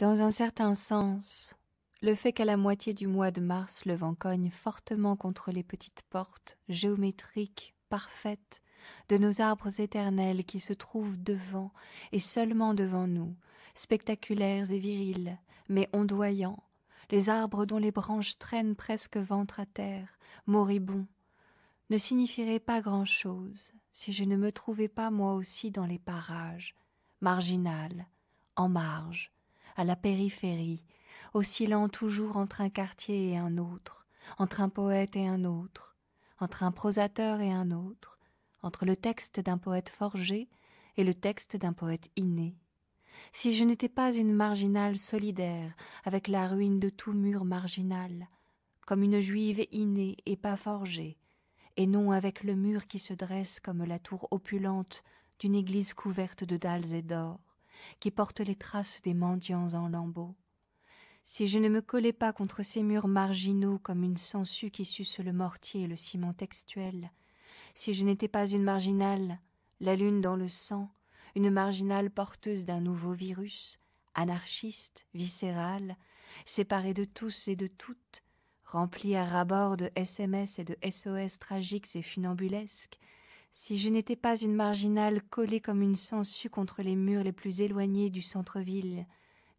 Dans un certain sens, le fait qu'à la moitié du mois de mars le vent cogne fortement contre les petites portes géométriques parfaites de nos arbres éternels qui se trouvent devant et seulement devant nous, spectaculaires et virils, mais ondoyants, les arbres dont les branches traînent presque ventre à terre, moribonds, ne signifierait pas grand-chose si je ne me trouvais pas moi aussi dans les parages, marginal, en marge, à la périphérie, oscillant toujours entre un quartier et un autre, entre un poète et un autre, entre un prosateur et un autre, entre le texte d'un poète forgé et le texte d'un poète inné. Si je n'étais pas une marginale solidaire avec la ruine de tout mur marginal, comme une juive innée et pas forgée, et non avec le mur qui se dresse comme la tour opulente d'une église couverte de dalles et d'or, qui porte les traces des mendiants en lambeaux. Si je ne me collais pas contre ces murs marginaux comme une sangsue qui suce le mortier et le ciment textuel, si je n'étais pas une marginale, la lune dans le sang, une marginale porteuse d'un nouveau virus, anarchiste, viscéral, séparée de tous et de toutes, remplie à rabord de SMS et de SOS tragiques et funambulesques, si je n'étais pas une marginale collée comme une sangsue contre les murs les plus éloignés du centre-ville,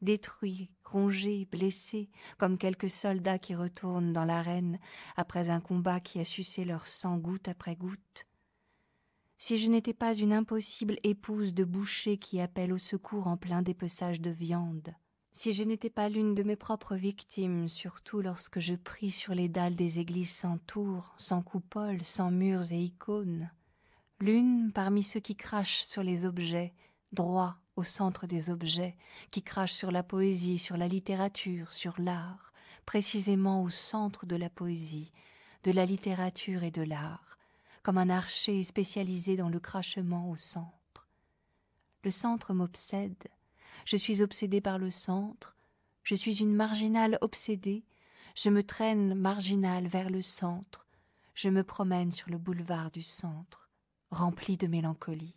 détruit, rongé, blessée, comme quelques soldats qui retournent dans l'arène après un combat qui a sucé leur sang goutte après goutte. Si je n'étais pas une impossible épouse de boucher qui appelle au secours en plein dépeçage de viande, si je n'étais pas l'une de mes propres victimes, surtout lorsque je prie sur les dalles des églises sans tours, sans coupoles, sans murs et icônes, l'une parmi ceux qui crachent sur les objets, droit au centre des objets, qui crachent sur la poésie, sur la littérature, sur l'art, précisément au centre de la poésie, de la littérature et de l'art, comme un archer spécialisé dans le crachement au centre. Le centre m'obsède, je suis obsédée par le centre, je suis une marginale obsédée, je me traîne marginale vers le centre, je me promène sur le boulevard du centre rempli de mélancolie.